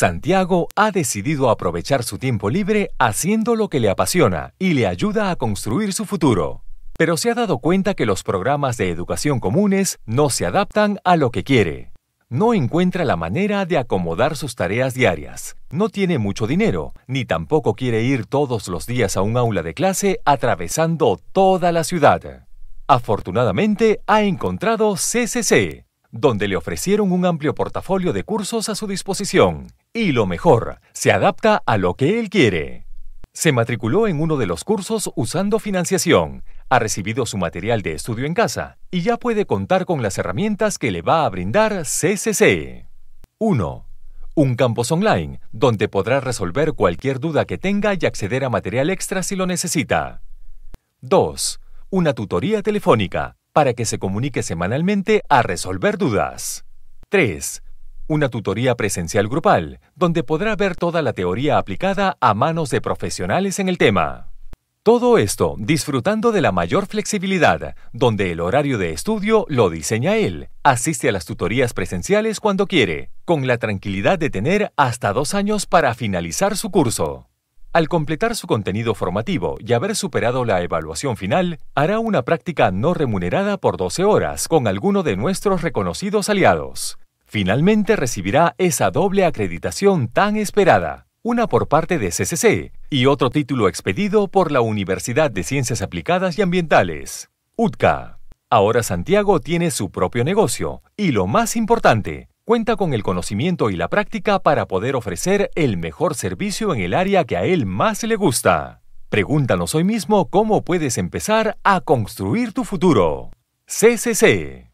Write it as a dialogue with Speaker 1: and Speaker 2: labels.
Speaker 1: Santiago ha decidido aprovechar su tiempo libre haciendo lo que le apasiona y le ayuda a construir su futuro. Pero se ha dado cuenta que los programas de educación comunes no se adaptan a lo que quiere. No encuentra la manera de acomodar sus tareas diarias. No tiene mucho dinero, ni tampoco quiere ir todos los días a un aula de clase atravesando toda la ciudad. Afortunadamente ha encontrado CCC, donde le ofrecieron un amplio portafolio de cursos a su disposición y lo mejor, se adapta a lo que él quiere. Se matriculó en uno de los cursos usando financiación, ha recibido su material de estudio en casa y ya puede contar con las herramientas que le va a brindar CCC. 1. Un campus online, donde podrá resolver cualquier duda que tenga y acceder a material extra si lo necesita. 2. Una tutoría telefónica, para que se comunique semanalmente a resolver dudas. 3 una tutoría presencial grupal, donde podrá ver toda la teoría aplicada a manos de profesionales en el tema. Todo esto disfrutando de la mayor flexibilidad, donde el horario de estudio lo diseña él. Asiste a las tutorías presenciales cuando quiere, con la tranquilidad de tener hasta dos años para finalizar su curso. Al completar su contenido formativo y haber superado la evaluación final, hará una práctica no remunerada por 12 horas con alguno de nuestros reconocidos aliados finalmente recibirá esa doble acreditación tan esperada, una por parte de CCC y otro título expedido por la Universidad de Ciencias Aplicadas y Ambientales, UTCA. Ahora Santiago tiene su propio negocio y lo más importante, cuenta con el conocimiento y la práctica para poder ofrecer el mejor servicio en el área que a él más le gusta. Pregúntanos hoy mismo cómo puedes empezar a construir tu futuro. CCC